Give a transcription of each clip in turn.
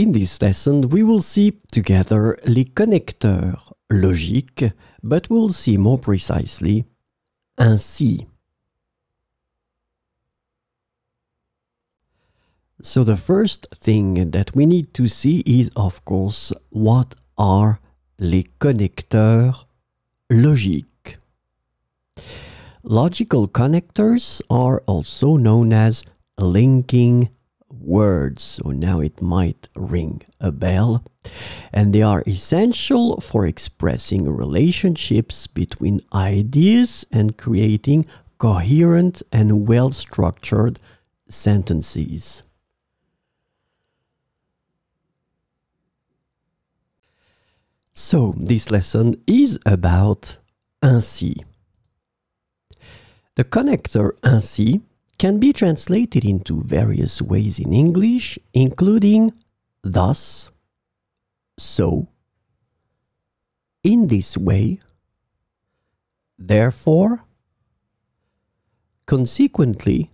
In this lesson, we will see together les connecteurs logiques, but we'll see more precisely ainsi. So the first thing that we need to see is, of course, what are les connecteurs logiques. Logical connectors are also known as linking words, so now it might ring a bell. And they are essential for expressing relationships between ideas and creating coherent and well structured sentences. So, this lesson is about ainsi. The connector ainsi can be translated into various ways in English, including thus, so, in this way, therefore, consequently,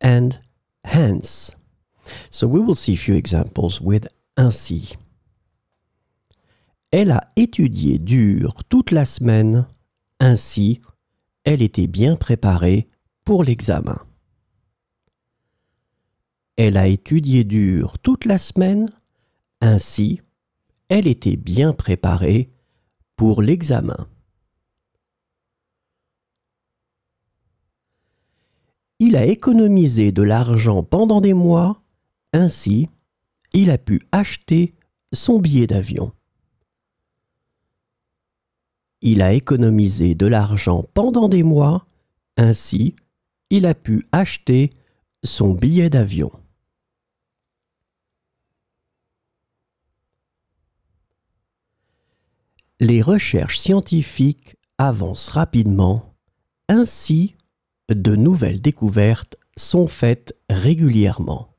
and hence. So we will see a few examples with ainsi. Elle a étudié dur toute la semaine. Ainsi, elle était bien préparée l'examen. Elle a étudié dur toute la semaine, ainsi elle était bien préparée pour l'examen. Il a économisé de l'argent pendant des mois, ainsi il a pu acheter son billet d'avion. Il a économisé de l'argent pendant des mois, ainsi il a pu acheter son billet d'avion. Les recherches scientifiques avancent rapidement, ainsi de nouvelles découvertes sont faites régulièrement.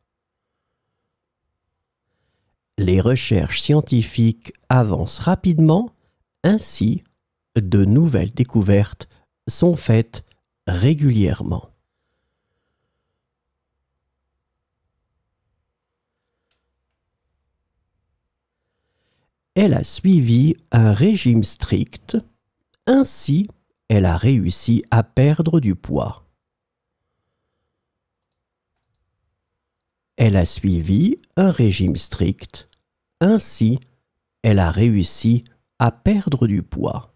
Les recherches scientifiques avancent rapidement, ainsi de nouvelles découvertes sont faites régulièrement. elle a suivi un régime strict, ainsi elle a réussi à perdre du poids. Elle a suivi un régime strict, ainsi elle a réussi à perdre du poids.